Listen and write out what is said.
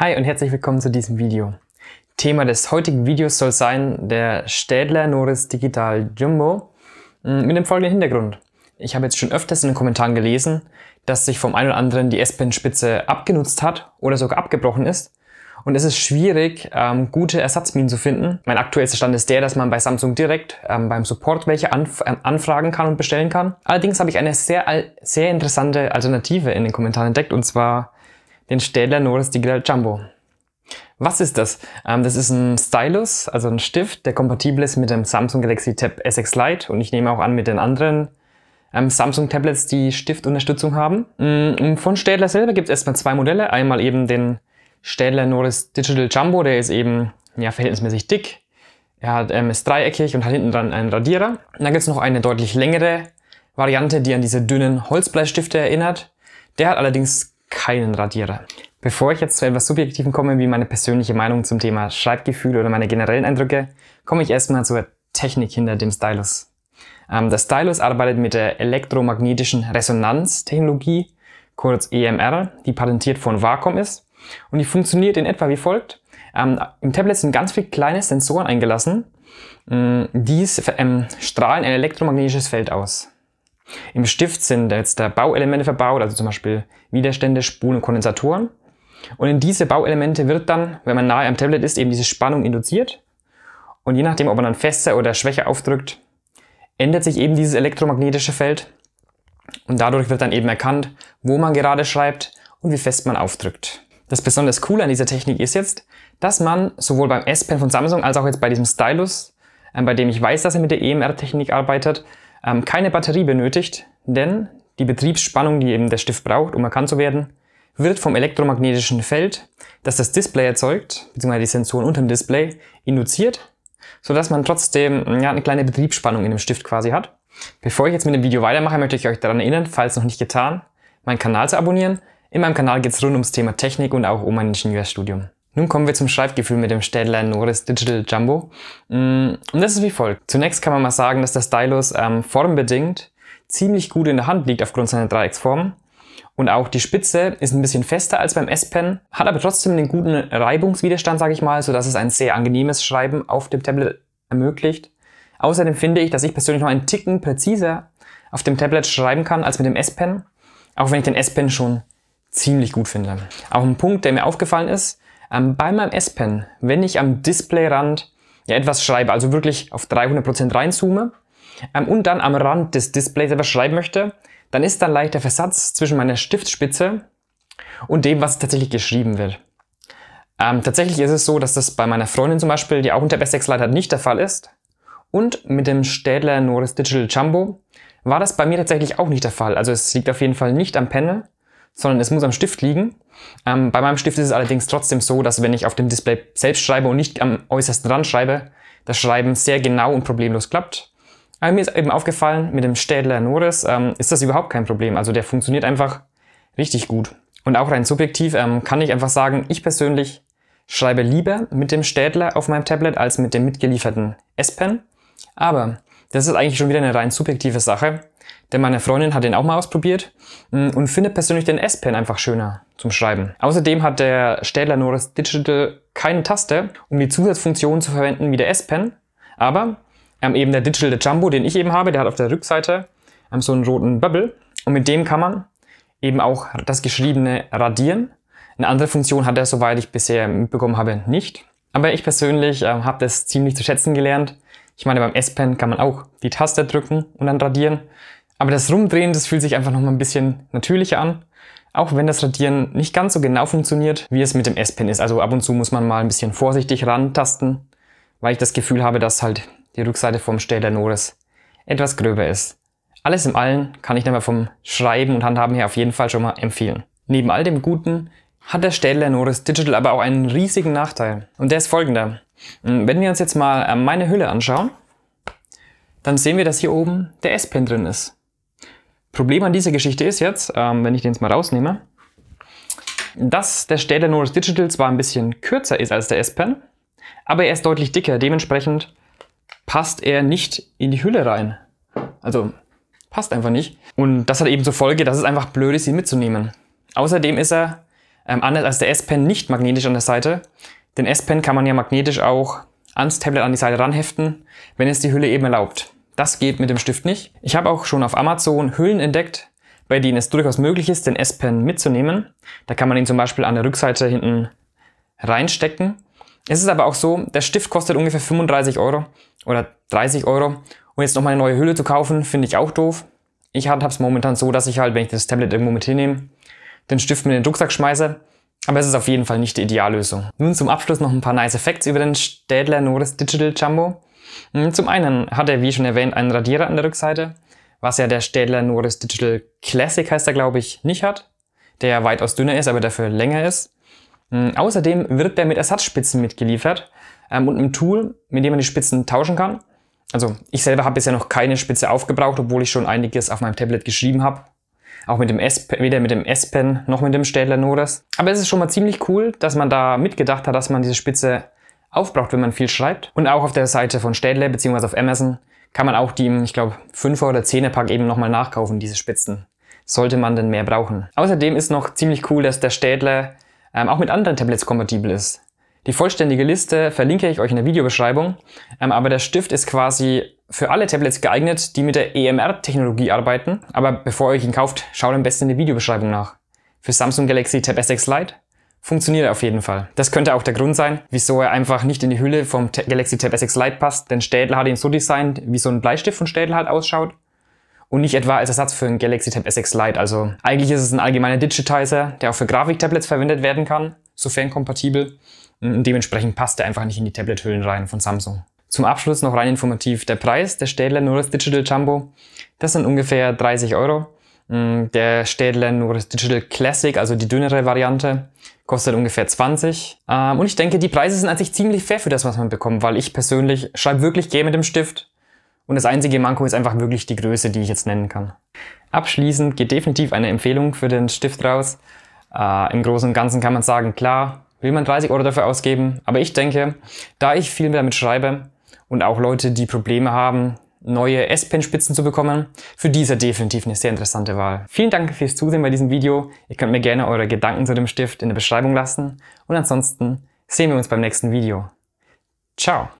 Hi und herzlich willkommen zu diesem Video. Thema des heutigen Videos soll sein der Städler Noris Digital Jumbo hm, mit dem folgenden Hintergrund. Ich habe jetzt schon öfters in den Kommentaren gelesen, dass sich vom einen oder anderen die S-Bahn-Spitze abgenutzt hat oder sogar abgebrochen ist. Und es ist schwierig, ähm, gute Ersatzminen zu finden. Mein aktuellster Stand ist der, dass man bei Samsung direkt ähm, beim Support welche anf äh, anfragen kann und bestellen kann. Allerdings habe ich eine sehr, sehr interessante Alternative in den Kommentaren entdeckt, und zwar den Stähler Norris Digital Jumbo. Was ist das? Ähm, das ist ein Stylus, also ein Stift, der kompatibel ist mit dem Samsung Galaxy Tab S6 Lite und ich nehme auch an mit den anderen ähm, Samsung Tablets, die Stiftunterstützung haben. Mm, mm, von Städler selber gibt es erstmal zwei Modelle. Einmal eben den Städler Norris Digital Jumbo, der ist eben ja, verhältnismäßig dick. Er hat, ähm, ist dreieckig und hat hinten dran einen Radierer. Und dann gibt es noch eine deutlich längere Variante, die an diese dünnen Holzbleistifte erinnert. Der hat allerdings keinen Radierer. Bevor ich jetzt zu etwas Subjektiven komme, wie meine persönliche Meinung zum Thema Schreibgefühl oder meine generellen Eindrücke, komme ich erstmal zur Technik hinter dem Stylus. Ähm, der Stylus arbeitet mit der elektromagnetischen Resonanztechnologie, kurz EMR, die patentiert von Vacom ist. Und die funktioniert in etwa wie folgt. Ähm, Im Tablet sind ganz viele kleine Sensoren eingelassen. Ähm, dies ähm, strahlen ein elektromagnetisches Feld aus. Im Stift sind jetzt da Bauelemente verbaut, also zum Beispiel Widerstände, Spulen und Kondensatoren. Und in diese Bauelemente wird dann, wenn man nahe am Tablet ist, eben diese Spannung induziert. Und je nachdem, ob man dann fester oder schwächer aufdrückt, ändert sich eben dieses elektromagnetische Feld. Und dadurch wird dann eben erkannt, wo man gerade schreibt und wie fest man aufdrückt. Das besonders Coole an dieser Technik ist jetzt, dass man sowohl beim S-Pen von Samsung als auch jetzt bei diesem Stylus, äh, bei dem ich weiß, dass er mit der EMR-Technik arbeitet, ähm, keine Batterie benötigt, denn die Betriebsspannung, die eben der Stift braucht, um erkannt zu werden, wird vom elektromagnetischen Feld, das das Display erzeugt, beziehungsweise die Sensoren unter dem Display, induziert, sodass man trotzdem mm, ja, eine kleine Betriebsspannung in dem Stift quasi hat. Bevor ich jetzt mit dem Video weitermache, möchte ich euch daran erinnern, falls noch nicht getan, meinen Kanal zu abonnieren. In meinem Kanal geht es rund ums Thema Technik und auch um mein Ingenieurstudium. Nun kommen wir zum Schreibgefühl mit dem Städtlein Noris Digital Jumbo. Mm, und das ist wie folgt. Zunächst kann man mal sagen, dass der Stylus ähm, formbedingt ziemlich gut in der Hand liegt aufgrund seiner Dreiecksform. Und auch die Spitze ist ein bisschen fester als beim S-Pen, hat aber trotzdem einen guten Reibungswiderstand, sage ich mal, sodass es ein sehr angenehmes Schreiben auf dem Tablet ermöglicht. Außerdem finde ich, dass ich persönlich noch einen Ticken präziser auf dem Tablet schreiben kann als mit dem S-Pen, auch wenn ich den S-Pen schon ziemlich gut finde. Auch ein Punkt, der mir aufgefallen ist, ähm, bei meinem S-Pen, wenn ich am Displayrand ja, etwas schreibe, also wirklich auf 300% reinzoome ähm, und dann am Rand des Displays etwas schreiben möchte, dann ist dann leichter Versatz zwischen meiner Stiftspitze und dem, was tatsächlich geschrieben wird. Ähm, tatsächlich ist es so, dass das bei meiner Freundin zum Beispiel, die auch unter Best 6 hat, nicht der Fall ist. Und mit dem Städler Norris Digital Jumbo war das bei mir tatsächlich auch nicht der Fall. Also es liegt auf jeden Fall nicht am Panel, sondern es muss am Stift liegen. Ähm, bei meinem Stift ist es allerdings trotzdem so, dass wenn ich auf dem Display selbst schreibe und nicht am äußersten Rand schreibe, das Schreiben sehr genau und problemlos klappt. Aber mir ist eben aufgefallen, mit dem Städler Noris ähm, ist das überhaupt kein Problem. Also der funktioniert einfach richtig gut. Und auch rein subjektiv ähm, kann ich einfach sagen, ich persönlich schreibe lieber mit dem Städler auf meinem Tablet als mit dem mitgelieferten S-Pen. Aber das ist eigentlich schon wieder eine rein subjektive Sache. Denn meine Freundin hat den auch mal ausprobiert mm, und findet persönlich den S-Pen einfach schöner zum Schreiben. Außerdem hat der Städler Norris Digital keine Taste, um die Zusatzfunktionen zu verwenden wie der S-Pen. Aber ähm, eben der Digital Jumbo, den ich eben habe, der hat auf der Rückseite ähm, so einen roten Bubble. Und mit dem kann man eben auch das Geschriebene radieren. Eine andere Funktion hat er, soweit ich bisher mitbekommen habe, nicht. Aber ich persönlich ähm, habe das ziemlich zu schätzen gelernt. Ich meine, beim S-Pen kann man auch die Taste drücken und dann radieren. Aber das Rumdrehen, das fühlt sich einfach nochmal ein bisschen natürlicher an. Auch wenn das Radieren nicht ganz so genau funktioniert, wie es mit dem S-Pen ist. Also ab und zu muss man mal ein bisschen vorsichtig rantasten, weil ich das Gefühl habe, dass halt die Rückseite vom Stähler Noris etwas gröber ist. Alles im Allen kann ich dann mal vom Schreiben und Handhaben her auf jeden Fall schon mal empfehlen. Neben all dem Guten hat der Städler Noris Digital aber auch einen riesigen Nachteil. Und der ist folgender. Hm, wenn wir uns jetzt mal äh, meine Hülle anschauen, dann sehen wir, dass hier oben der S-Pen drin ist. Problem an dieser Geschichte ist jetzt, ähm, wenn ich den jetzt mal rausnehme, dass der Stähler Norris Digital zwar ein bisschen kürzer ist als der S-Pen, aber er ist deutlich dicker. Dementsprechend passt er nicht in die Hülle rein. Also passt einfach nicht. Und das hat eben zur Folge, dass es einfach blöd ist, ihn mitzunehmen. Außerdem ist er, ähm, anders als der S-Pen, nicht magnetisch an der Seite. Den S-Pen kann man ja magnetisch auch ans Tablet an die Seite ranheften, wenn es die Hülle eben erlaubt. Das geht mit dem Stift nicht. Ich habe auch schon auf Amazon Hüllen entdeckt, bei denen es durchaus möglich ist, den S-Pen mitzunehmen. Da kann man ihn zum Beispiel an der Rückseite hinten reinstecken. Es ist aber auch so, der Stift kostet ungefähr 35 Euro oder 30 Euro. Und jetzt nochmal eine neue Hülle zu kaufen, finde ich auch doof. Ich habe es momentan so, dass ich halt, wenn ich das Tablet irgendwo mit hinnehme, den Stift mit in den Rucksack schmeiße. Aber es ist auf jeden Fall nicht die Ideallösung. Nun zum Abschluss noch ein paar nice Facts über den Städler Norris Digital Jumbo. Hm, zum einen hat er, wie schon erwähnt, einen Radierer an der Rückseite, was ja der Städler Norris Digital Classic heißt er, glaube ich, nicht hat, der ja weitaus dünner ist, aber dafür länger ist. Hm, außerdem wird er mit Ersatzspitzen mitgeliefert ähm, und einem Tool, mit dem man die Spitzen tauschen kann. Also ich selber habe bisher noch keine Spitze aufgebraucht, obwohl ich schon einiges auf meinem Tablet geschrieben habe. Auch mit dem S weder mit dem S-Pen noch mit dem Städler Norris. Aber es ist schon mal ziemlich cool, dass man da mitgedacht hat, dass man diese Spitze aufbraucht, wenn man viel schreibt. Und auch auf der Seite von Städle bzw. auf Amazon kann man auch die im, ich glaube, 5er oder 10er Pack eben nochmal nachkaufen, diese Spitzen. Sollte man denn mehr brauchen. Außerdem ist noch ziemlich cool, dass der Städler ähm, auch mit anderen Tablets kompatibel ist. Die vollständige Liste verlinke ich euch in der Videobeschreibung, ähm, aber der Stift ist quasi für alle Tablets geeignet, die mit der EMR-Technologie arbeiten. Aber bevor ihr euch ihn kauft, schaut am besten in der Videobeschreibung nach. Für Samsung Galaxy Tab S6 Lite Funktioniert auf jeden Fall. Das könnte auch der Grund sein, wieso er einfach nicht in die Hülle vom Galaxy Tab S6 Lite passt, denn Städel hat ihn so designt, wie so ein Bleistift von Städel halt ausschaut und nicht etwa als Ersatz für ein Galaxy Tab S6 Lite. Also eigentlich ist es ein allgemeiner Digitizer, der auch für Grafiktablets verwendet werden kann, sofern kompatibel. Und dementsprechend passt er einfach nicht in die Tablet-Hüllen rein von Samsung. Zum Abschluss noch rein informativ der Preis der Städler Norris Digital Jumbo. Das sind ungefähr 30 Euro. Mm, der Städler Norris Digital Classic, also die dünnere Variante, kostet ungefähr 20. Ähm, und ich denke, die Preise sind an sich ziemlich fair für das, was man bekommt, weil ich persönlich schreibe wirklich gerne mit dem Stift. Und das einzige Manko ist einfach wirklich die Größe, die ich jetzt nennen kann. Abschließend geht definitiv eine Empfehlung für den Stift raus. Äh, Im Großen und Ganzen kann man sagen, klar, will man 30 Euro dafür ausgeben. Aber ich denke, da ich viel mehr damit schreibe und auch Leute, die Probleme haben, neue S-Pen-Spitzen zu bekommen. Für die ist er definitiv eine sehr interessante Wahl. Vielen Dank fürs Zusehen bei diesem Video. Ihr könnt mir gerne eure Gedanken zu dem Stift in der Beschreibung lassen. Und ansonsten sehen wir uns beim nächsten Video. Ciao!